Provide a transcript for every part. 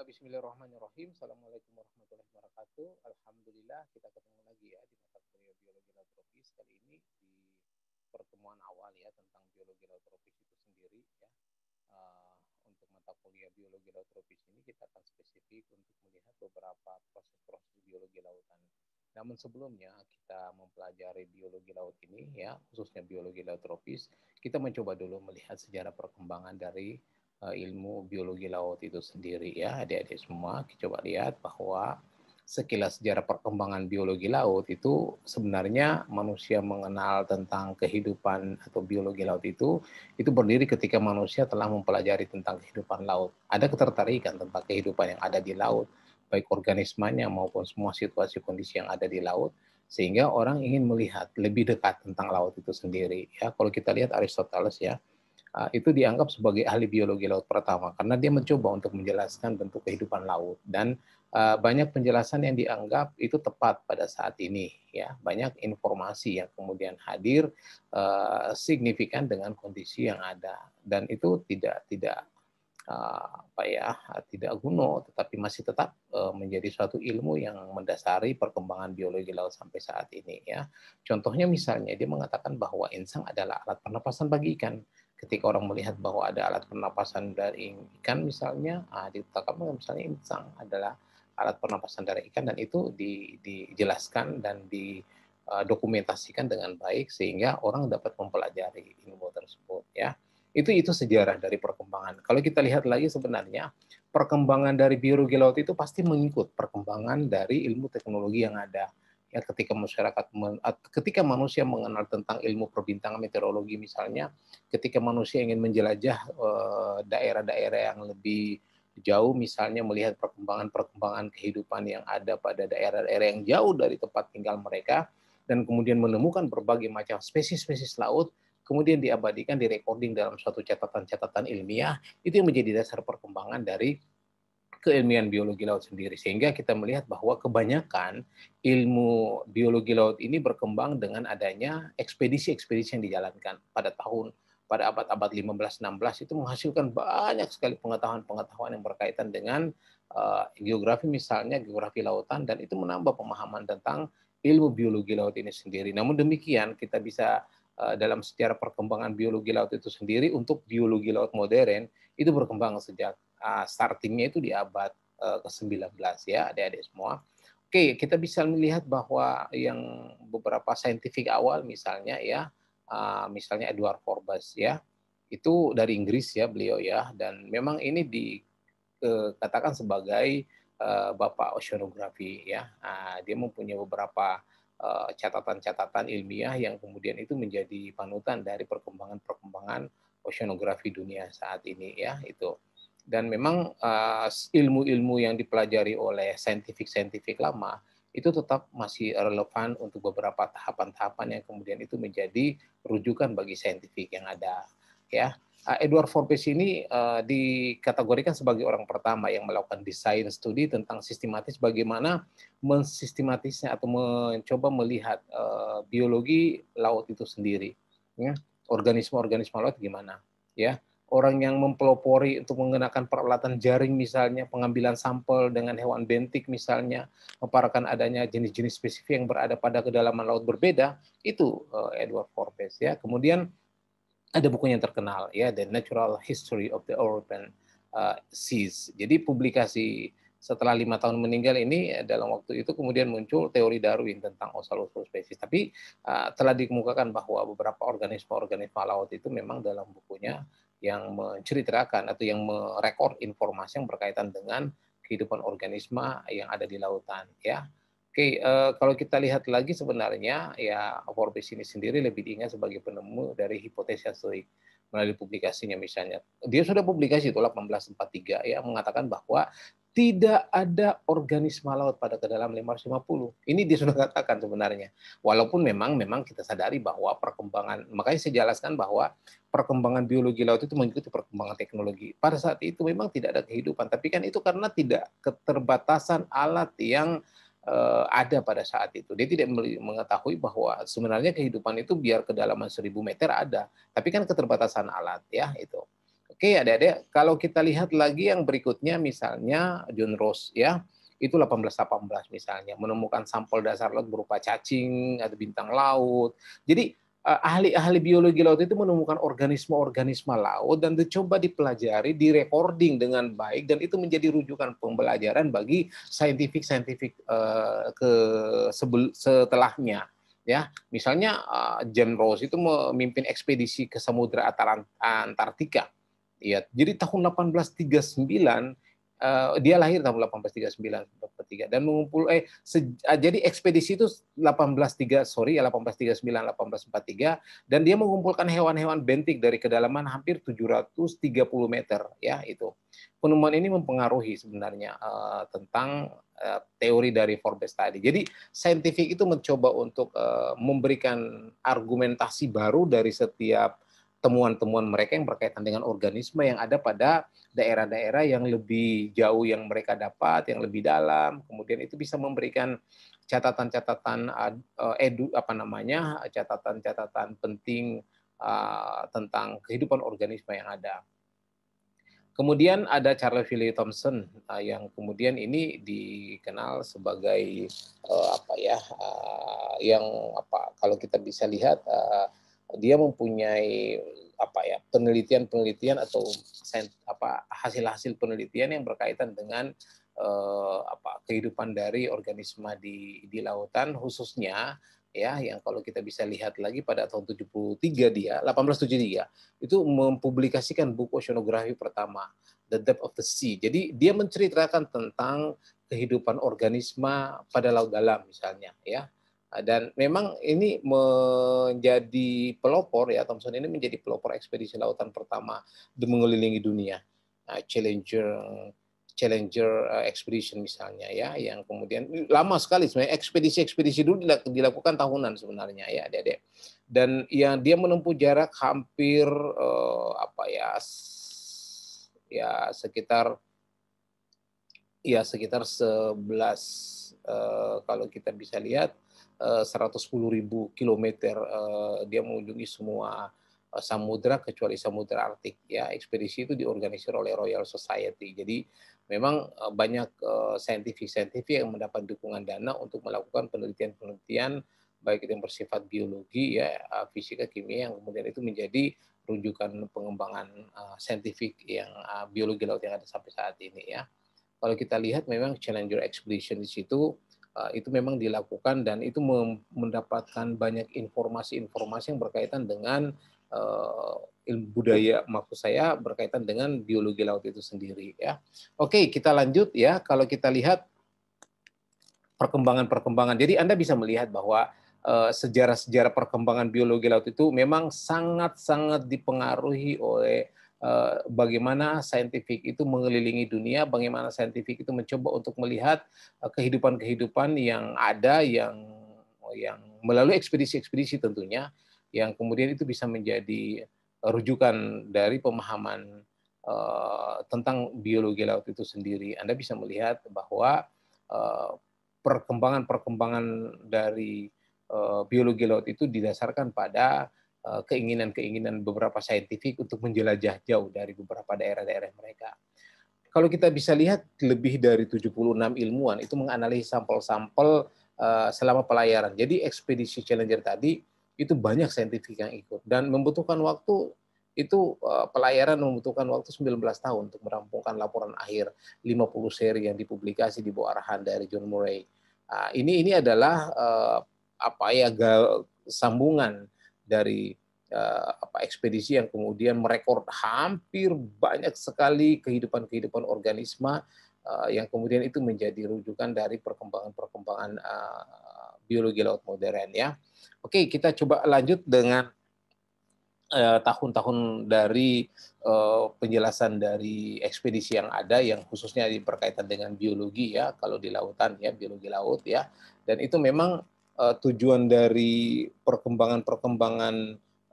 Bismillahirrahmanirrahim. Assalamualaikum warahmatullahi wabarakatuh. Alhamdulillah kita ketemu lagi ya di mata kuliah biologi laut tropis kali ini di pertemuan awal ya tentang biologi laut tropis itu sendiri ya. Eh, untuk mata kuliah biologi laut tropis ini kita akan spesifik untuk melihat beberapa proses-proses biologi lautan. Namun sebelumnya kita mempelajari biologi laut ini ya, khususnya biologi laut tropis, kita mencoba dulu melihat sejarah perkembangan dari Eh, ilmu biologi laut itu sendiri ya adik-adik semua Kita coba lihat bahwa sekilas sejarah perkembangan biologi laut itu sebenarnya manusia mengenal tentang kehidupan atau biologi laut itu itu berdiri ketika manusia telah mempelajari tentang kehidupan laut. Ada ketertarikan tentang kehidupan yang ada di laut, baik organismenya maupun semua situasi kondisi yang ada di laut sehingga orang ingin melihat lebih dekat tentang laut itu sendiri ya. Kalau kita lihat Aristoteles ya, Ah, itu dianggap sebagai ahli biologi laut pertama karena dia mencoba untuk menjelaskan bentuk kehidupan laut dan ah, banyak penjelasan yang dianggap itu tepat pada saat ini ya banyak informasi yang kemudian hadir ah, signifikan dengan kondisi yang ada dan itu tidak tidak apa ya tidak kuno tetapi masih tetap eh, menjadi suatu ilmu yang mendasari perkembangan biologi laut sampai saat ini ya contohnya misalnya dia mengatakan bahwa insang adalah alat pernapasan bagi ikan ketika orang melihat bahwa ada alat pernapasan dari ikan misalnya, ah, ditetapkan misalnya insang adalah alat pernapasan dari ikan dan itu di, dijelaskan dan didokumentasikan eh, dengan baik sehingga orang dapat mempelajari ilmu tersebut ya. Itu itu sejarah dari perkembangan. Kalau kita lihat lagi sebenarnya perkembangan dari biologi laut itu pasti mengikut perkembangan dari ilmu teknologi yang ada ya ketika masyarakat men, ketika manusia mengenal tentang ilmu perbintangan meteorologi misalnya ketika manusia ingin menjelajah eh, daerah-daerah yang lebih jauh misalnya melihat perkembangan-perkembangan kehidupan yang ada pada daerah-daerah yang jauh dari tempat tinggal mereka dan kemudian menemukan berbagai macam spesies-spesies laut kemudian diabadikan di dalam suatu catatan-catatan ilmiah itu yang menjadi dasar perkembangan dari keilmian biologi laut sendiri sehingga kita melihat bahwa kebanyakan ilmu biologi laut ini berkembang dengan adanya ekspedisi-ekspedisi yang dijalankan pada tahun pada abad-abad 15-16 itu menghasilkan banyak sekali pengetahuan-pengetahuan yang berkaitan dengan uh, geografi misalnya geografi lautan dan itu menambah pemahaman tentang ilmu biologi laut ini sendiri. Namun demikian kita bisa eh, dalam sejarah perkembangan biologi laut itu sendiri untuk biologi laut modern itu berkembang sejak uh, startingnya itu di abad uh, eh, ke-19 ya adik-adik semua. Oke, kita bisa melihat bahwa yang beberapa saintifik awal misalnya ya, ah, misalnya Edward Forbes ya, itu dari Inggris ya beliau ya, dan memang ini dikatakan eh, sebagai eh, bapak oceanografi ya. Ah, dia mempunyai beberapa catatan-catatan ilmiah yang kemudian itu menjadi panutan dari perkembangan-perkembangan oceanografi dunia saat ini ya itu dan memang eh, ilmu-ilmu uh, yang dipelajari oleh saintifik-saintifik lama itu tetap masih relevan untuk beberapa tahapan-tahapan yang kemudian itu menjadi rujukan bagi saintifik yang ada ya eh, Edward Forbes ini uh, dikategorikan sebagai orang pertama yang melakukan desain studi tentang sistematis bagaimana mensistematisnya atau mencoba melihat uh, biologi laut itu sendiri ya organisme-organisme laut gimana ya orang yang mempelopori untuk menggunakan peralatan jaring misalnya, pengambilan sampel dengan hewan bentik misalnya, memaparkan adanya jenis-jenis spesifik yang berada pada kedalaman laut berbeda, itu eh, Edward Forbes ya. Kemudian ada bukunya yang terkenal ya The Natural History of the European eh, Seas. Jadi publikasi setelah lima tahun meninggal ini eh, dalam waktu itu kemudian muncul teori Darwin tentang Ocelosaurus spesies. Tapi uh, telah dikemukakan bahwa beberapa organisme-organisme laut itu memang dalam bukunya yang menceritakan atau yang merekod informasi yang berkaitan dengan kehidupan organisme yang ada di lautan ya. Oke, eh, kalau kita lihat lagi sebenarnya ya Forbes ini sendiri lebih diingat sebagai penemu dari hipotesis stoik melalui publikasinya misalnya. Dia sudah publikasi itu 1843 ya mengatakan bahwa tidak ada organisme laut pada kedalaman 550. Ini dia sudah katakan sebenarnya. Walaupun memang memang kita sadari bahwa perkembangan makanya saya jelaskan bahwa perkembangan biologi laut itu mengikuti perkembangan teknologi. Pada saat itu memang tidak ada kehidupan, tapi kan itu karena tidak keterbatasan alat yang uh, ada pada saat itu. Dia tidak mengetahui bahwa sebenarnya kehidupan itu biar kedalaman 1000 meter ada, tapi kan keterbatasan alat ya itu. Oke, ada-ada. kalau kita lihat lagi yang berikutnya misalnya John Ross, ya itu 1818 misalnya menemukan sampel dasar laut berupa cacing atau bintang laut. Jadi Eh, ahli-ahli biologi laut itu menemukan organisme-organisme laut dan dicoba dipelajari, direcording dengan baik dan itu menjadi rujukan pembelajaran bagi saintifik-saintifik eh, ke setelahnya ya. Misalnya eh, James Ross itu memimpin ekspedisi ke Samudra Antartika. Ya, jadi tahun 1839 Uh, dia lahir tahun 1839 43 dan mengumpul eh, eh jadi ekspedisi itu 183 sorry ya 1839 1843 dan dia mengumpulkan hewan-hewan bentik dari kedalaman hampir 730 meter ya itu penemuan ini mempengaruhi sebenarnya uh, tentang teori dari Forbes tadi jadi saintifik itu mencoba untuk uh, memberikan argumentasi baru dari setiap temuan-temuan mereka yang berkaitan dengan organisme yang ada pada daerah-daerah yang lebih jauh yang mereka dapat, yang lebih dalam. Kemudian itu bisa memberikan catatan-catatan eh, edu apa namanya? catatan-catatan penting eh, tentang kehidupan organisme yang ada. Kemudian ada Charles Willie Thompson eh, yang kemudian ini dikenal sebagai apa ya? yang apa kalau kita bisa lihat dia mempunyai apa ya penelitian-penelitian atau apa hasil-hasil penelitian yang berkaitan dengan eh, apa kehidupan dari organisme di di lautan khususnya ya yang kalau kita bisa lihat lagi pada tahun 73 dia 1873 itu mempublikasikan buku oceanografi pertama The Depth of the Sea. Jadi dia menceritakan tentang kehidupan organisme pada laut dalam misalnya ya Ah, dan memang ini menjadi pelopor ya Thompson ini menjadi pelopor ekspedisi lautan pertama mengelilingi dunia nah, Challenger Challenger eh, Expedition misalnya ya yang kemudian lama sekali sebenarnya ekspedisi-ekspedisi dulu dilakukan tahunan sebenarnya ya Adik-adik. Dan yang dia menempuh jarak hampir eh, apa ya ya sekitar ya sekitar 11 eh, kalau kita bisa lihat 110 eh, ribu kilometer eh, dia mengunjungi semua eh, samudra kecuali samudra Arktik ya ekspedisi itu diorganisir oleh Royal Society jadi memang banyak saintifik-saintifik yang mendapat dukungan dana untuk melakukan penelitian-penelitian baik itu yang bersifat biologi ya fisika kimia yang kemudian itu menjadi rujukan pengembangan saintifik yang biologi laut yang ada sampai saat ini ya kalau kita lihat memang Challenger Expedition di situ Eh, itu memang dilakukan dan itu mendapatkan banyak informasi-informasi yang berkaitan dengan eh, ilmu budaya maksud saya berkaitan dengan biologi laut itu sendiri ya. Oke, kita lanjut ya. Kalau kita lihat perkembangan-perkembangan. Jadi Anda bisa melihat bahwa eh, sejarah-sejarah perkembangan biologi laut itu memang sangat-sangat dipengaruhi oleh Eh, bagaimana saintifik itu mengelilingi dunia, bagaimana saintifik itu mencoba untuk melihat eh, kehidupan-kehidupan yang ada yang yang melalui ekspedisi-ekspedisi tentunya yang kemudian itu bisa menjadi rujukan dari pemahaman eh, tentang biologi laut itu sendiri. Anda bisa melihat bahwa perkembangan-perkembangan dari biologi laut itu didasarkan pada Eh, keinginan-keinginan beberapa saintifik untuk menjelajah jauh dari beberapa daerah-daerah mereka. Kalau kita bisa lihat lebih dari 76 ilmuwan itu menganalisis sampel-sampel eh, selama pelayaran. Jadi ekspedisi Challenger tadi itu banyak saintifik yang ikut dan membutuhkan waktu itu eh, pelayaran membutuhkan waktu 19 tahun untuk merampungkan laporan akhir 50 seri yang dipublikasi di bawah arahan dari John Murray. Ah, ini ini adalah apa ya sambungan dari eh, apa ekspedisi yang kemudian merekod hampir banyak sekali kehidupan-kehidupan uh, yang kemudian itu menjadi rujukan dari perkembangan-perkembangan eh, biologi laut modern ya. Oke, kita coba lanjut dengan tahun-tahun dari penjelasan dari ekspedisi yang ada yang khususnya berkaitan dengan biologi ya kalau di lautan ya biologi laut ya dan itu memang uh, tujuan dari perkembangan-perkembangan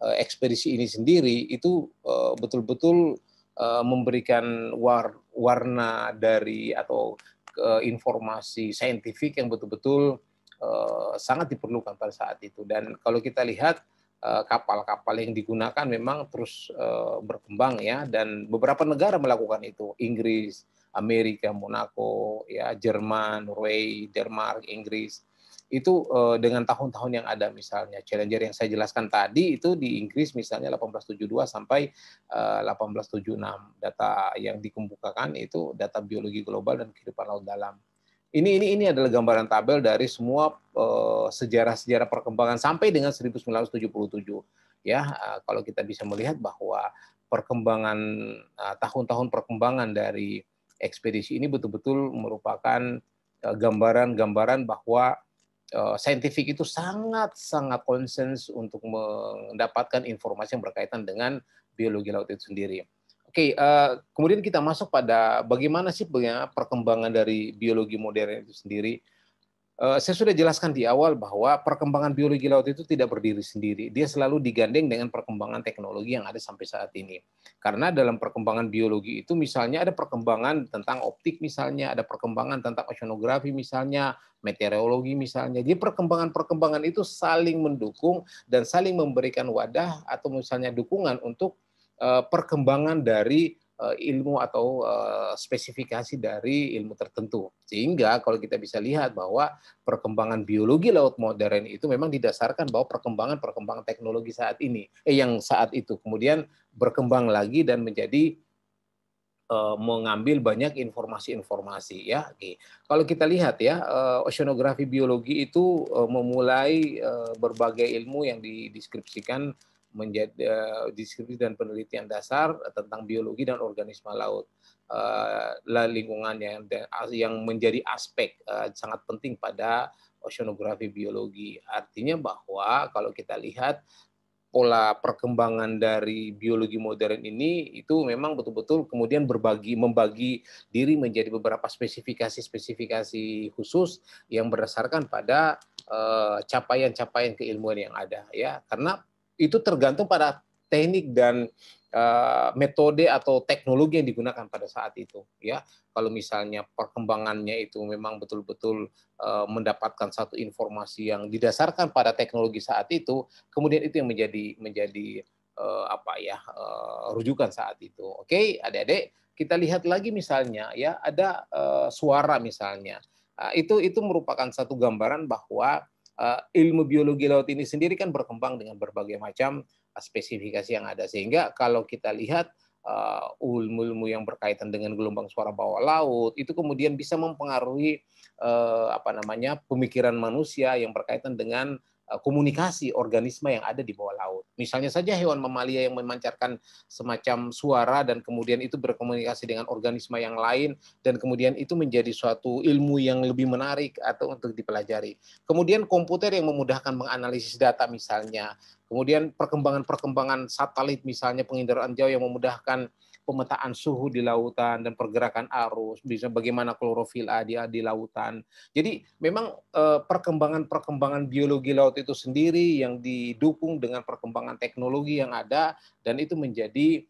uh, ekspedisi ini sendiri itu eh, betul-betul uh, memberikan war warna dari atau uh, informasi saintifik yang betul-betul uh, sangat diperlukan pada saat itu. Dan kalau kita lihat kapal-kapal yang digunakan memang terus berkembang ya dan beberapa negara melakukan itu Inggris Amerika Monaco ya Jerman Norway Denmark Inggris itu eh, dengan tahun-tahun yang ada misalnya Challenger yang saya jelaskan tadi itu di Inggris misalnya 1872 sampai eh, uh, 1876 data yang dikemukakan itu data biologi global dan kehidupan laut dalam. Ini ini ini adalah gambaran tabel dari semua eh, sejarah-sejarah perkembangan sampai dengan 1977 ya kalau kita bisa melihat bahwa perkembangan tahun-tahun perkembangan dari ekspedisi ini betul-betul merupakan gambaran-gambaran bahwa Eh, saintifik itu sangat-sangat konsen untuk mendapatkan informasi yang berkaitan dengan biologi laut itu sendiri. Oke, okay, eh, kemudian kita masuk pada bagaimana sih perkembangan dari biologi modern itu sendiri. Eh, saya sudah jelaskan di awal bahwa perkembangan biologi laut itu tidak berdiri sendiri. Dia selalu digandeng dengan perkembangan teknologi yang ada sampai saat ini. Karena dalam perkembangan biologi itu misalnya ada perkembangan tentang optik misalnya, ada perkembangan tentang oceanografi misalnya, meteorologi misalnya. Jadi perkembangan-perkembangan itu saling mendukung dan saling memberikan wadah atau misalnya dukungan untuk eh, perkembangan dari Eh, ilmu atau eh, spesifikasi dari ilmu tertentu. Sehingga kalau kita bisa lihat bahwa perkembangan biologi laut modern itu memang didasarkan bahwa perkembangan-perkembangan teknologi saat ini eh yang saat itu kemudian berkembang lagi dan menjadi eh, mengambil banyak informasi-informasi ya. Oke. Kalau kita lihat ya, oceanografi biologi itu memulai berbagai ilmu yang dideskripsikan menjadi uh, eh, deskripsi dan penelitian dasar tentang biologi dan organisme laut uh, lingkungan yang yang menjadi aspek uh, sangat penting pada oceanografi biologi artinya bahwa kalau kita lihat pola perkembangan dari biologi modern ini itu memang betul-betul kemudian berbagi membagi diri menjadi beberapa spesifikasi-spesifikasi khusus yang berdasarkan pada capaian-capaian uh, keilmuan yang ada ya karena itu tergantung pada teknik dan eh, metode atau teknologi yang digunakan pada saat itu ya kalau misalnya perkembangannya itu memang betul-betul eh, mendapatkan satu informasi yang didasarkan pada teknologi saat itu kemudian itu yang menjadi menjadi eh, apa ya rujukan saat itu oke okay, adik-adik kita lihat lagi misalnya ya ada suara misalnya nah, itu itu merupakan satu gambaran bahwa uh, ilmu biologi laut ini sendiri kan berkembang dengan berbagai macam eh, spesifikasi yang ada sehingga kalau kita lihat eh, ilmu-ilmu uh, yang berkaitan dengan gelombang suara bawah laut itu kemudian bisa mempengaruhi uh, apa namanya pemikiran manusia yang berkaitan dengan Eh, komunikasi organisme yang ada di bawah laut. Misalnya saja hewan mamalia yang memancarkan semacam suara dan kemudian itu berkomunikasi dengan organisme yang lain dan kemudian itu menjadi suatu ilmu yang lebih menarik atau untuk dipelajari. Kemudian komputer yang memudahkan menganalisis data misalnya Kemudian perkembangan-perkembangan satelit misalnya penginderaan jauh yang memudahkan pemetaan suhu di lautan dan pergerakan arus, bisa bagaimana klorofil A di, di lautan. Jadi memang eh, perkembangan-perkembangan biologi laut itu sendiri yang didukung dengan perkembangan teknologi yang ada dan itu menjadi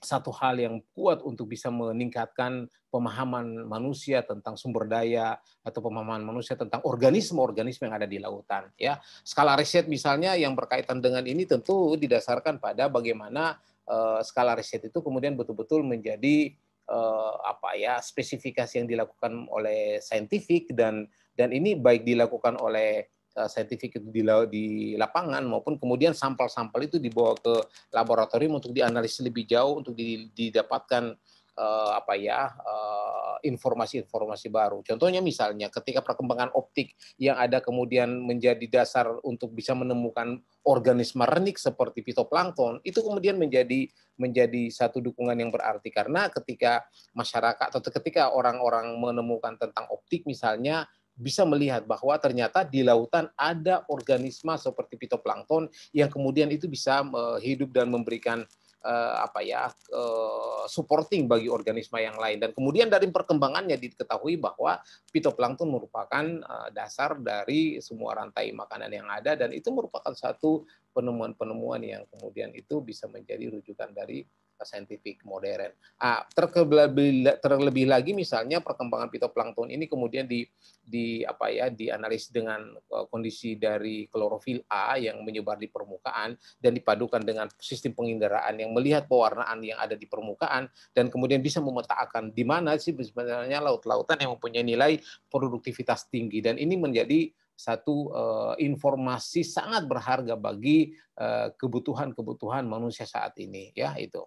satu hal yang kuat untuk bisa meningkatkan pemahaman manusia tentang sumber daya atau pemahaman manusia tentang organisme-organisme yang ada di lautan ya. Skala riset misalnya yang berkaitan dengan ini tentu didasarkan pada bagaimana uh, skala riset itu kemudian betul-betul menjadi uh, apa ya spesifikasi yang dilakukan oleh saintifik dan dan ini baik dilakukan oleh Eh, sertifikat di, di lapangan maupun kemudian sampel-sampel itu dibawa ke laboratorium untuk dianalisis lebih jauh untuk didapatkan eh, apa ya eh, informasi-informasi baru. Contohnya misalnya ketika perkembangan optik yang ada kemudian menjadi dasar untuk bisa menemukan organisme renik seperti fitoplankton itu kemudian menjadi menjadi satu dukungan yang berarti karena ketika masyarakat atau ketika orang-orang menemukan tentang optik misalnya bisa melihat bahwa ternyata di lautan ada organisme seperti fitoplankton yang kemudian itu bisa eh, hidup dan memberikan uh, apa ya uh, supporting bagi organisme yang lain dan kemudian dari perkembangannya diketahui bahwa fitoplankton merupakan uh, dasar dari semua rantai makanan yang ada dan itu merupakan satu penemuan-penemuan yang kemudian itu bisa menjadi rujukan dari saintifik modern. Ah, terlebih, lagi misalnya perkembangan fitoplankton ini kemudian di di apa ya dianalisis dengan eh, kondisi dari klorofil A yang menyebar di permukaan dan dipadukan dengan sistem penginderaan yang melihat pewarnaan yang ada di permukaan dan kemudian bisa memetakan di mana sih sebenarnya laut-lautan yang mempunyai nilai produktivitas tinggi dan ini menjadi satu uh, informasi sangat berharga bagi eh, kebutuhan-kebutuhan manusia saat ini ya itu.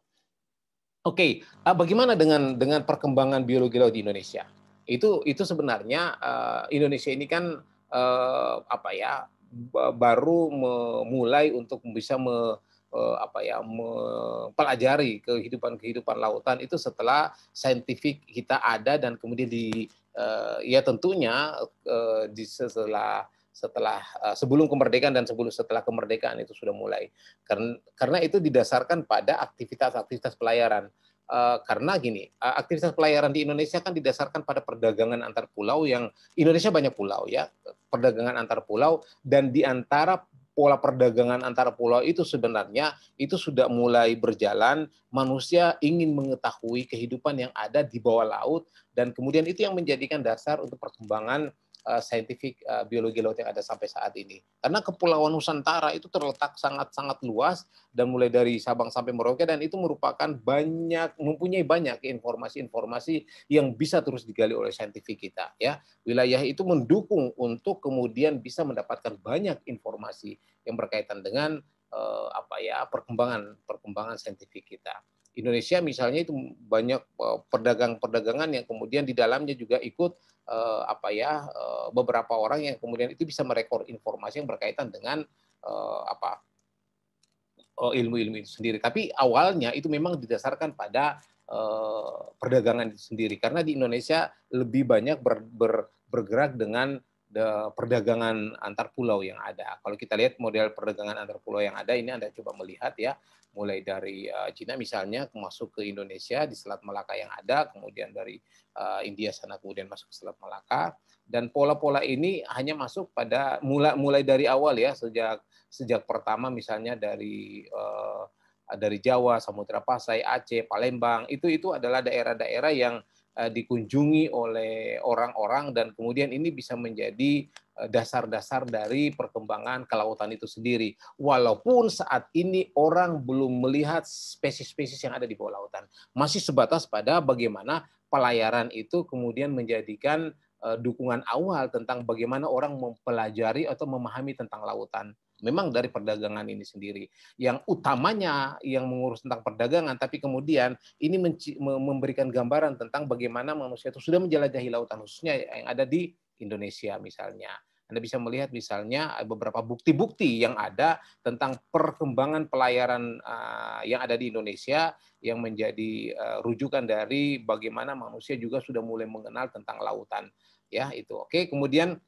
Oke, okay. Eh, bagaimana dengan dengan perkembangan biologi laut di Indonesia? Itu itu sebenarnya uh, Indonesia ini kan uh, apa ya baru memulai untuk bisa me, uh, apa ya mempelajari kehidupan kehidupan lautan itu setelah saintifik kita ada dan kemudian di uh, ya tentunya uh, di setelah setelah uh, sebelum kemerdekaan dan sebelum setelah kemerdekaan itu sudah mulai karena karena itu didasarkan pada aktivitas-aktivitas pelayaran uh, karena gini uh, aktivitas pelayaran di Indonesia kan didasarkan pada perdagangan antar pulau yang Indonesia banyak pulau ya perdagangan antar pulau dan di antara pola perdagangan antar pulau itu sebenarnya itu sudah mulai berjalan. Manusia ingin mengetahui kehidupan yang ada di bawah laut dan kemudian itu yang menjadikan dasar untuk perkembangan Eh, saintifik eh, biologi laut yang ada sampai saat ini. Karena kepulauan Nusantara itu terletak sangat-sangat luas dan mulai dari Sabang sampai Merauke dan itu merupakan banyak mempunyai banyak informasi-informasi yang bisa terus digali oleh saintifik kita ya. Wilayah itu mendukung untuk kemudian bisa mendapatkan banyak informasi yang berkaitan dengan eh, apa ya perkembangan perkembangan saintifik kita. Indonesia misalnya itu banyak eh, perdagang-perdagangan yang kemudian di dalamnya juga ikut eh, apa ya eh, beberapa orang yang kemudian itu bisa merekor informasi yang berkaitan dengan apa ilmu-ilmu itu sendiri. Tapi awalnya itu memang didasarkan pada perdagangan itu sendiri karena di Indonesia lebih banyak ber, ber, bergerak dengan perdagangan antar pulau yang ada. Kalau kita lihat model perdagangan antar pulau yang ada ini Anda coba melihat ya, mulai dari uh, Cina misalnya masuk ke Indonesia di Selat Malaka yang ada, kemudian dari uh, India sana kemudian masuk ke Selat Malaka dan pola-pola ini hanya masuk pada mulai mulai dari awal ya sejak sejak pertama misalnya dari uh, dari Jawa, Samudra Pasai, Aceh, Palembang itu itu adalah daerah-daerah yang Eh, dikunjungi oleh orang-orang dan kemudian ini bisa menjadi eh, dasar-dasar dari perkembangan kelautan itu sendiri. Walaupun saat ini orang belum melihat spesies-spesies yang ada di bawah lautan. Masih sebatas pada bagaimana pelayaran itu kemudian menjadikan eh, dukungan awal tentang bagaimana orang mempelajari atau memahami tentang lautan memang dari perdagangan ini sendiri yang utamanya yang mengurus tentang perdagangan tapi kemudian ini memberikan gambaran tentang bagaimana manusia itu sudah menjelajahi lautan khususnya yang ada di Indonesia misalnya. Anda bisa melihat misalnya beberapa bukti-bukti yang ada tentang perkembangan pelayaran ah, yang ada di Indonesia yang menjadi eh, rujukan dari bagaimana manusia juga sudah mulai mengenal tentang lautan ya itu. Oke, kemudian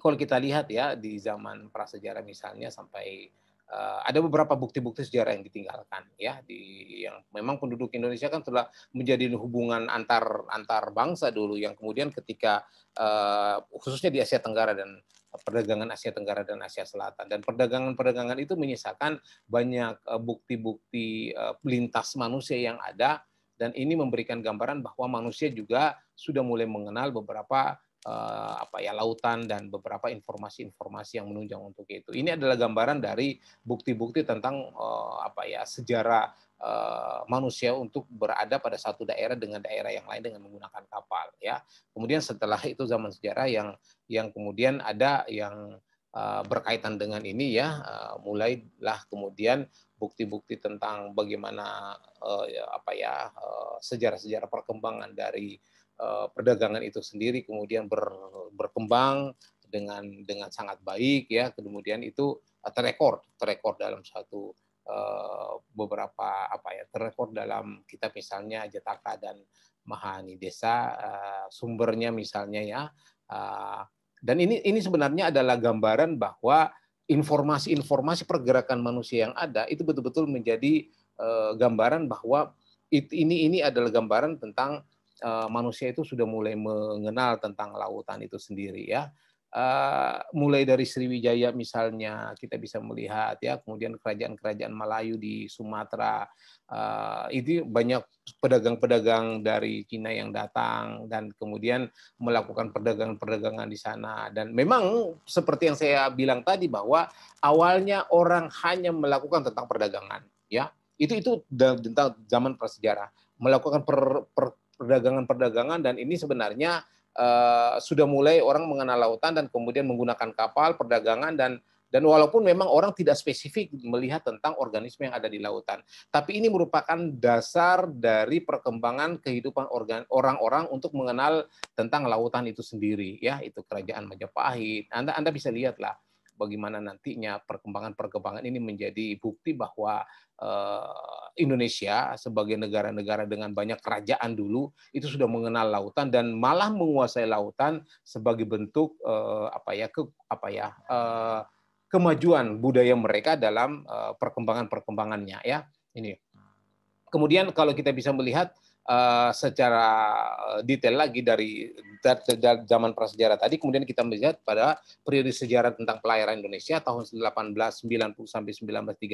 kalau kita lihat ya di zaman prasejarah misalnya sampai uh, ada beberapa bukti-bukti sejarah yang ditinggalkan ya di yang memang penduduk Indonesia kan telah menjadi hubungan antar antar bangsa dulu yang kemudian ketika uh, khususnya di Asia Tenggara dan perdagangan Asia Tenggara dan Asia Selatan dan perdagangan-perdagangan itu menyisakan banyak eh, bukti-bukti uh, uh, lintas manusia yang ada dan ini memberikan gambaran bahwa manusia juga sudah mulai mengenal beberapa eh, apa ya lautan dan beberapa informasi-informasi yang menunjang untuk itu. Ini adalah gambaran dari bukti-bukti tentang eh, apa ya sejarah eh, manusia untuk berada pada satu daerah dengan daerah yang lain dengan menggunakan kapal ya. Kemudian setelah itu zaman sejarah yang yang kemudian ada yang eh, berkaitan dengan ini ya eh, mulailah kemudian bukti-bukti tentang bagaimana eh, ya, apa ya sejarah-sejarah perkembangan dari Eh, perdagangan itu sendiri kemudian ber, berkembang dengan dengan sangat baik ya kemudian itu eh, terekor terekor dalam satu eh, beberapa apa ya terekor dalam kita misalnya Jataka dan Mahani Desa sumbernya misalnya ya dan ini ini sebenarnya adalah gambaran bahwa informasi-informasi pergerakan manusia yang ada itu betul-betul menjadi gambaran bahwa ini ini adalah gambaran tentang Eh, manusia itu sudah mulai mengenal tentang lautan itu sendiri ya. Uh, mulai dari Sriwijaya misalnya kita bisa melihat ya kemudian kerajaan-kerajaan Melayu di Sumatera uh, itu banyak pedagang-pedagang dari Cina yang datang dan kemudian melakukan perdagangan-perdagangan di sana dan memang seperti yang saya bilang tadi bahwa awalnya orang hanya melakukan tentang perdagangan ya itu itu tentang zaman prasejarah melakukan per, per, perdagangan-perdagangan dan ini sebenarnya uh, sudah mulai orang mengenal lautan dan kemudian menggunakan kapal perdagangan dan dan walaupun memang orang tidak spesifik melihat tentang organisme yang ada di lautan, tapi ini merupakan dasar dari perkembangan kehidupan orang-orang untuk mengenal tentang lautan itu sendiri, ya itu kerajaan Majapahit. Anda Anda bisa lihatlah bagaimana nantinya perkembangan-perkembangan ini menjadi bukti bahwa eh, Indonesia sebagai negara-negara dengan banyak kerajaan dulu itu sudah mengenal lautan dan malah menguasai lautan sebagai bentuk eh, apa ya ke apa ya eh, kemajuan budaya mereka dalam perkembangan-perkembangannya ya ini. Kemudian kalau kita bisa melihat Eh, secara eh, detail lagi dari, zaman prasejarah tadi, kemudian kita melihat pada periode sejarah tentang pelayaran Indonesia tahun 1890 sampai 1935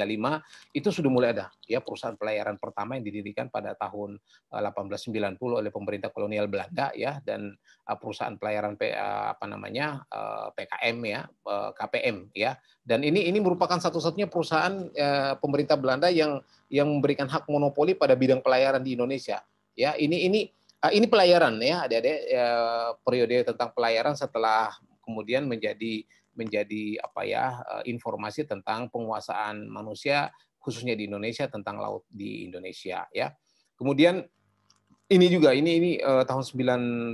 itu sudah mulai ada ya perusahaan pelayaran pertama yang didirikan pada tahun 1890 eh, oleh pemerintah kolonial Belanda ya dan perusahaan pelayaran apa namanya PKM ya KPM ya dan ini ini merupakan satu-satunya perusahaan pemerintah Belanda yang yang memberikan hak monopoli pada bidang pelayaran di Indonesia Ya, ini ini eh, ini pelayaran ya, ada ya, ada periode tentang pelayaran setelah kemudian menjadi menjadi apa ya eh, informasi tentang penguasaan manusia khususnya di Indonesia tentang laut di Indonesia ya. Kemudian ini juga ini ini uh, tahun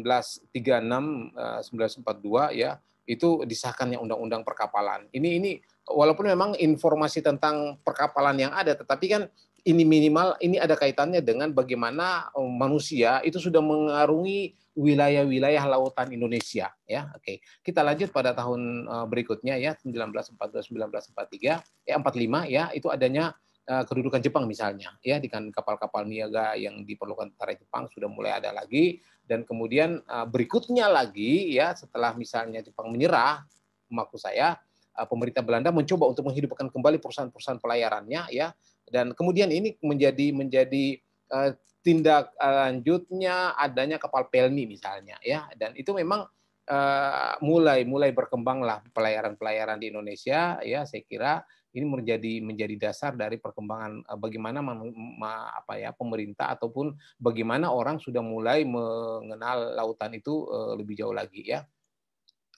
1936 uh, 1942 ya itu disahkannya undang-undang perkapalan. Ini ini walaupun memang informasi tentang perkapalan yang ada tetapi kan ini minimal ini ada kaitannya dengan bagaimana eh, manusia itu sudah mengarungi wilayah-wilayah lautan Indonesia ya. Oke. Kita lanjut pada tahun eh, berikutnya ya 1942 1943 ya 45 ya itu adanya eh, kedudukan Jepang misalnya ya dengan kapal-kapal niaga yang diperlukan tentara Jepang sudah mulai ada lagi dan kemudian berikutnya lagi ya setelah misalnya Jepang menyerah maksud saya pemerintah Belanda mencoba untuk menghidupkan kembali perusahaan-perusahaan pelayarannya ya dan kemudian ini menjadi menjadi uh, tindak eh, lanjutnya adanya kapal pelni misalnya ya dan itu memang uh, mulai mulai berkembanglah pelayaran-pelayaran di Indonesia ya saya kira ini menjadi menjadi dasar dari perkembangan bagaimana ma, ma, apa ya pemerintah ataupun bagaimana orang sudah mulai mengenal lautan itu uh, lebih jauh lagi ya.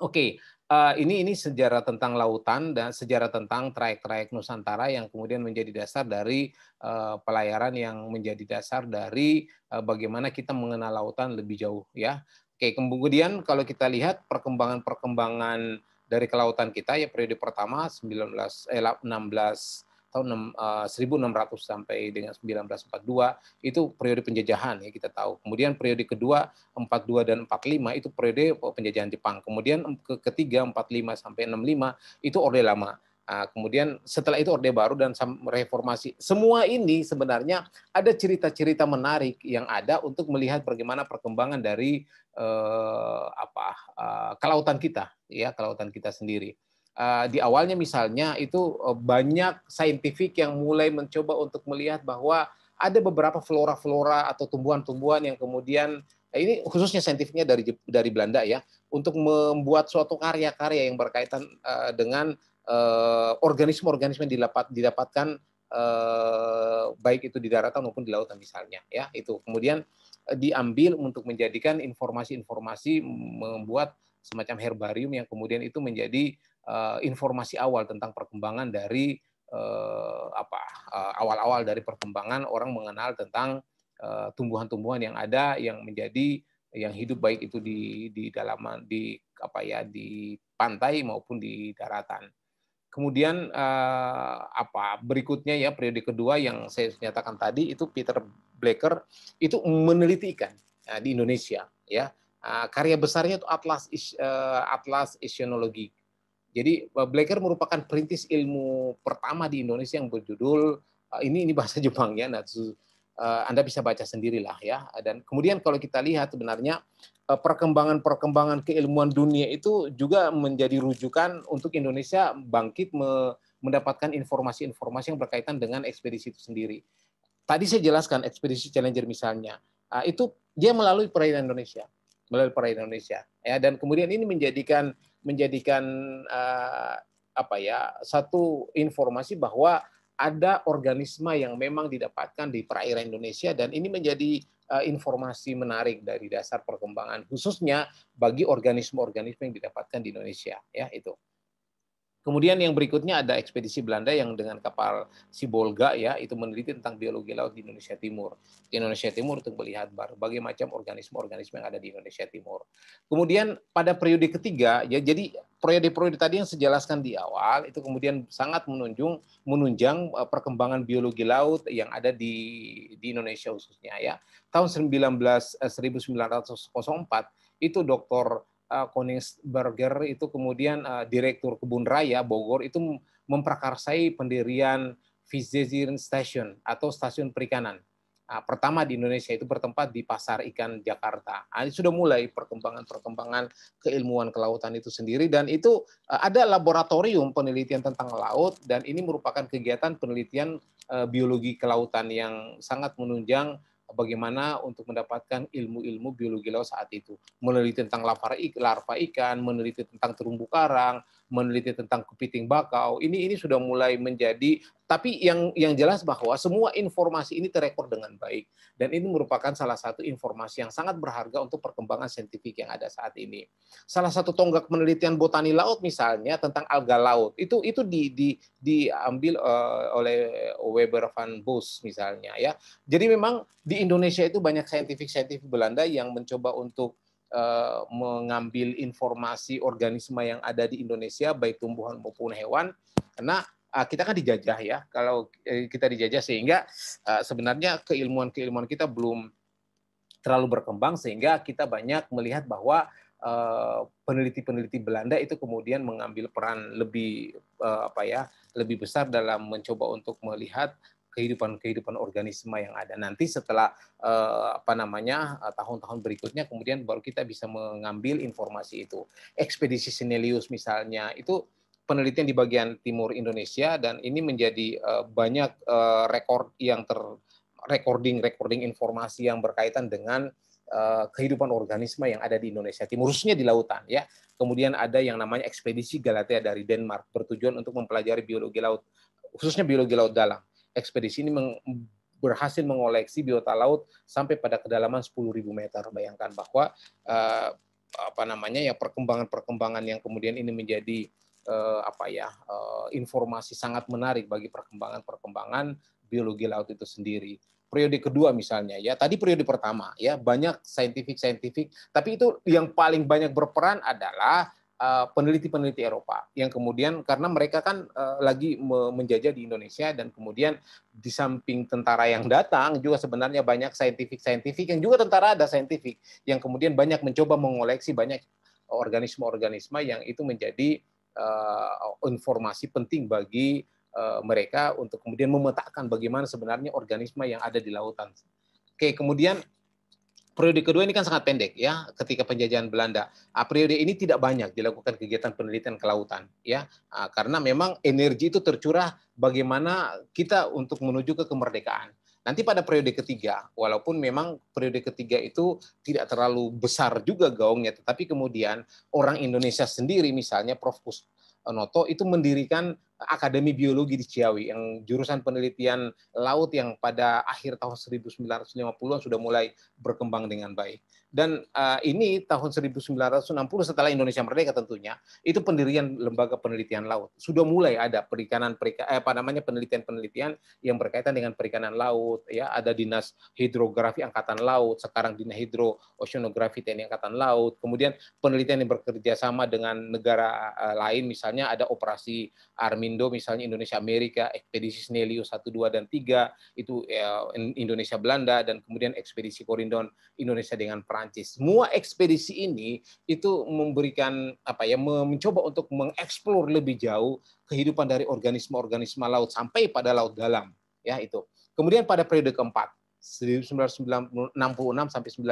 Oke, okay. Eh, ini ini sejarah tentang lautan dan sejarah tentang traik-traik Nusantara yang kemudian menjadi dasar dari uh, pelayaran yang menjadi dasar dari uh, bagaimana kita mengenal lautan lebih jauh ya. Oke, kemudian kalau kita lihat perkembangan-perkembangan dari kelautan kita ya periode pertama 19 eh, 16 tahun eh, 1600 sampai dengan 1942 itu periode penjajahan ya kita tahu. Kemudian periode kedua 42 dan 45 itu periode penjajahan Jepang. Kemudian ketiga 45 sampai 65 itu Orde Lama. Ah, kemudian setelah itu Orde Baru dan reformasi. Semua ini sebenarnya ada cerita-cerita menarik yang ada untuk melihat bagaimana perkembangan dari eh, apa eh, kelautan kita, ya kelautan kita sendiri. Eh, di awalnya misalnya itu eh, banyak saintifik yang mulai mencoba untuk melihat bahwa ada beberapa flora-flora atau tumbuhan-tumbuhan yang kemudian eh, ini khususnya saintifiknya dari dari Belanda ya untuk membuat suatu karya-karya yang berkaitan dengan organisme-organisme yang didapat, didapatkan baik itu di daratan maupun di lautan misalnya ya itu kemudian diambil untuk menjadikan informasi-informasi membuat semacam herbarium yang kemudian itu menjadi Eh, informasi awal tentang perkembangan dari eh, apa eh, awal-awal dari perkembangan orang mengenal tentang tumbuhan-tumbuhan yang ada yang menjadi yang hidup baik itu di di dalam di apa ya di pantai maupun di daratan. Kemudian eh, apa berikutnya ya periode kedua yang saya nyatakan tadi itu Peter Blacker itu meneliti ikan eh, di Indonesia ya. Eh, karya besarnya itu Atlas eh, Atlas Oceanology jadi eh, Blacker merupakan perintis ilmu pertama di Indonesia yang berjudul eh, ini ini bahasa Jepangnya Natsu eh, anda bisa baca sendirilah ya. Dan kemudian kalau kita lihat sebenarnya perkembangan-perkembangan keilmuan dunia itu juga menjadi rujukan untuk Indonesia bangkit mendapatkan informasi-informasi yang berkaitan dengan ekspedisi itu sendiri. Tadi saya jelaskan ekspedisi Challenger misalnya, ah, itu dia melalui perairan Indonesia, melalui perairan Indonesia. Ya, dan kemudian ini menjadikan menjadikan uh, apa ya satu informasi bahwa ada organisme yang memang didapatkan di perairan Indonesia dan ini menjadi uh, informasi menarik dari dasar perkembangan khususnya bagi organisme-organisme yang didapatkan di Indonesia ya itu. Kemudian yang berikutnya ada ekspedisi Belanda yang dengan kapal Sibolga ya itu meneliti tentang biologi laut di Indonesia Timur. Di Indonesia Timur untuk melihat berbagai macam organisme-organisme yang ada di Indonesia Timur. Kemudian pada periode ketiga ya jadi periode-periode tadi yang saya jelaskan di awal itu kemudian sangat menunjung menunjang eh, perkembangan biologi laut yang ada di di Indonesia khususnya ya. Tahun 19 1904 eh, itu Dr. Konings eh, Koningsberger itu kemudian eh, direktur kebun raya Bogor itu memprakarsai pendirian Vizezirin Station atau stasiun perikanan. Nah, pertama di Indonesia itu bertempat di pasar ikan Jakarta. Nah, sudah mulai perkembangan-perkembangan keilmuan kelautan itu sendiri dan itu eh, ada laboratorium penelitian tentang laut dan ini merupakan kegiatan penelitian biologi kelautan yang sangat menunjang bagaimana untuk mendapatkan ilmu-ilmu biologi laut saat itu. Meneliti tentang larva ikan, meneliti tentang terumbu karang, meneliti tentang kepiting bakau. Ini ini sudah mulai menjadi tapi yang yang jelas bahwa semua informasi ini terekor dengan baik dan ini merupakan salah satu informasi yang sangat berharga untuk perkembangan saintifik yang ada saat ini. Salah satu tonggak penelitian botani laut misalnya tentang alga laut itu itu di, di diambil uh, oleh Weber van Bos misalnya ya. Jadi memang di Indonesia itu banyak saintifik saintifik Belanda yang mencoba untuk Eh, mengambil informasi organisme yang ada di Indonesia baik tumbuhan maupun hewan karena eh, kita kan dijajah ya kalau eh, kita dijajah sehingga sebenarnya keilmuan-keilmuan kita belum terlalu berkembang sehingga kita banyak melihat bahwa peneliti-peneliti Belanda itu kemudian mengambil peran lebih apa ya lebih besar dalam mencoba untuk melihat kehidupan-kehidupan organisme yang ada. Nanti setelah eh, apa namanya eh, tahun-tahun berikutnya kemudian baru kita bisa mengambil informasi itu. Ekspedisi Sinelius misalnya itu penelitian di bagian timur Indonesia dan ini menjadi eh, banyak eh, rekor yang ter recording recording informasi yang berkaitan dengan eh, kehidupan organisme yang ada di Indonesia Timur, khususnya di lautan. Ya, kemudian ada yang namanya ekspedisi Galatea dari Denmark bertujuan untuk mempelajari biologi laut, khususnya biologi laut dalam ekspedisi ini meng, berhasil mengoleksi biota laut sampai pada kedalaman 10.000 meter. Bayangkan bahwa eh, apa namanya ya perkembangan-perkembangan yang kemudian ini menjadi eh, apa ya eh, informasi sangat menarik bagi perkembangan-perkembangan biologi laut itu sendiri periode kedua misalnya ya tadi periode pertama ya banyak saintifik saintifik tapi itu yang paling banyak berperan adalah Eh, peneliti-peneliti Eropa yang kemudian karena mereka kan eh, lagi menjajah di Indonesia dan kemudian di samping tentara yang datang juga sebenarnya banyak saintifik-saintifik yang juga tentara ada saintifik yang kemudian banyak mencoba mengoleksi banyak organisme-organisme yang itu menjadi eh, informasi penting bagi mereka untuk kemudian memetakan bagaimana sebenarnya organisme yang ada di lautan. Oke, kemudian periode kedua ini kan sangat pendek ya ketika penjajahan Belanda. A ah, periode ini tidak banyak dilakukan kegiatan penelitian kelautan ya ah, karena memang energi itu tercurah bagaimana kita untuk menuju ke kemerdekaan. Nanti pada periode ketiga, walaupun memang periode ketiga itu tidak terlalu besar juga gaungnya, tetapi kemudian orang Indonesia sendiri misalnya Prof. Noto itu mendirikan Akademi Biologi di Ciawi yang jurusan penelitian laut yang pada akhir tahun 1950-an sudah mulai berkembang dengan baik dan uh, ini tahun 1960 setelah Indonesia merdeka tentunya itu pendirian lembaga penelitian laut sudah mulai ada perikanan perika, eh, apa namanya penelitian-penelitian yang berkaitan dengan perikanan laut ya ada dinas hidrografi angkatan laut sekarang dinas hidro oceanografi TNI angkatan laut kemudian penelitian yang bekerja sama dengan negara uh, lain misalnya ada operasi Armindo misalnya Indonesia Amerika ekspedisi Snellio 1 2 dan 3 itu uh, Indonesia Belanda dan kemudian ekspedisi Korindon Indonesia dengan Perancis Perancis. Semua ekspedisi ini itu memberikan apa ya mencoba untuk mengeksplor lebih jauh kehidupan dari organisme-organisme laut sampai pada laut dalam ya itu. Kemudian pada periode keempat 1966 sampai 99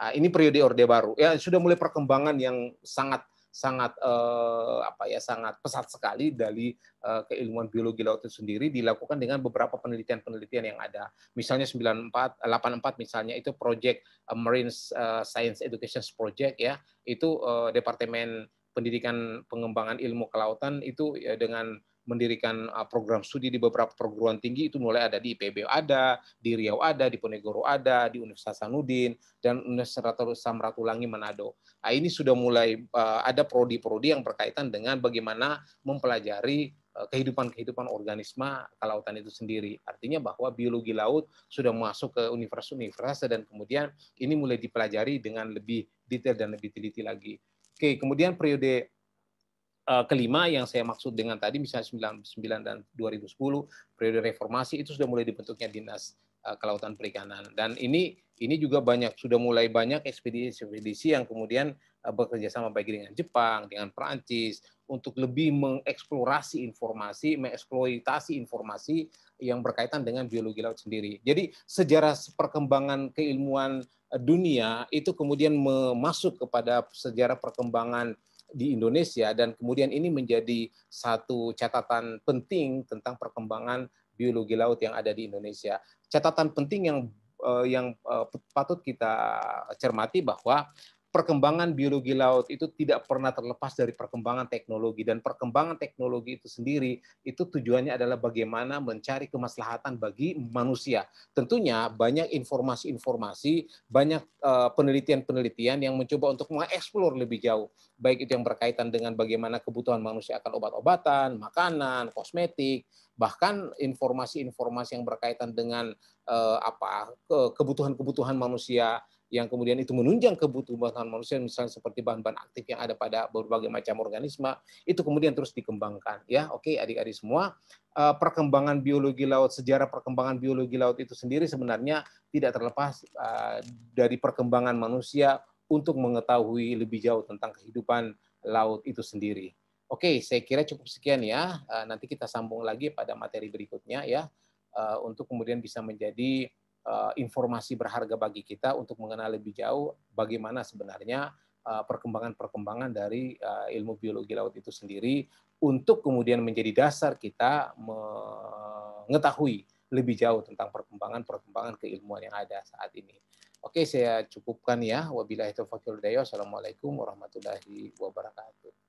ah, ini periode Orde Baru ya sudah mulai perkembangan yang sangat sangat eh, apa ya sangat pesat sekali dari eh, keilmuan biologi laut itu sendiri dilakukan dengan beberapa penelitian-penelitian yang ada. Misalnya 94 84 eh, misalnya itu project eh, Marine eh, Science Education Project ya, itu eh, Departemen Pendidikan Pengembangan Ilmu Kelautan itu ya, dengan mendirikan uh, program studi di beberapa perguruan tinggi itu mulai ada di IPB ada, di Riau ada, di Ponegoro ada, di Universitas Sanudin dan Universitas Samratulangi Manado. Nah, ini sudah mulai uh, ada prodi-prodi yang berkaitan dengan bagaimana mempelajari uh, kehidupan-kehidupan organisme kelautan itu sendiri. Artinya bahwa biologi laut sudah masuk ke universitas-universitas dan kemudian ini mulai dipelajari dengan lebih detail dan lebih teliti lagi. Oke, kemudian periode Eh, kelima yang saya maksud dengan tadi misalnya 99 dan 2010 periode reformasi itu sudah mulai dibentuknya dinas eh, kelautan perikanan dan ini ini juga banyak sudah mulai banyak ekspedisi-ekspedisi yang kemudian eh, bekerja sama baik dengan Jepang, dengan Perancis untuk lebih mengeksplorasi informasi, mengeksploitasi informasi yang berkaitan dengan biologi laut sendiri. Jadi sejarah perkembangan keilmuan dunia itu kemudian masuk kepada sejarah perkembangan di Indonesia dan kemudian ini menjadi satu catatan penting tentang perkembangan biologi laut yang ada di Indonesia. Catatan penting yang eh, yang eh, patut kita cermati bahwa perkembangan biologi laut itu tidak pernah terlepas dari perkembangan teknologi dan perkembangan teknologi itu sendiri itu tujuannya adalah bagaimana mencari kemaslahatan bagi manusia. Tentunya banyak informasi-informasi, banyak eh, penelitian-penelitian yang mencoba untuk mengeksplor lebih jauh, baik itu yang berkaitan dengan bagaimana kebutuhan manusia akan obat-obatan, makanan, kosmetik, bahkan informasi-informasi yang berkaitan dengan eh, apa kebutuhan-kebutuhan manusia yang kemudian itu menunjang kebutuhan manusia misalnya seperti bahan-bahan aktif yang ada pada berbagai macam organisme itu kemudian terus dikembangkan ya oke okay, adik-adik semua eh, perkembangan biologi laut sejarah perkembangan biologi laut itu sendiri sebenarnya tidak terlepas eh, dari perkembangan manusia untuk mengetahui lebih jauh tentang kehidupan laut itu sendiri Oke, okay, saya kira cukup sekian ya. Eh, nanti kita sambung lagi pada materi berikutnya ya, untuk kemudian bisa menjadi Eh, informasi berharga bagi kita untuk mengenal lebih jauh bagaimana sebenarnya eh, perkembangan-perkembangan dari eh, ilmu biologi laut itu sendiri untuk kemudian menjadi dasar kita mengetahui lebih jauh tentang perkembangan-perkembangan keilmuan yang ada saat ini. Oke, saya cukupkan ya. Wabillahi taufiq Assalamualaikum warahmatullahi wabarakatuh.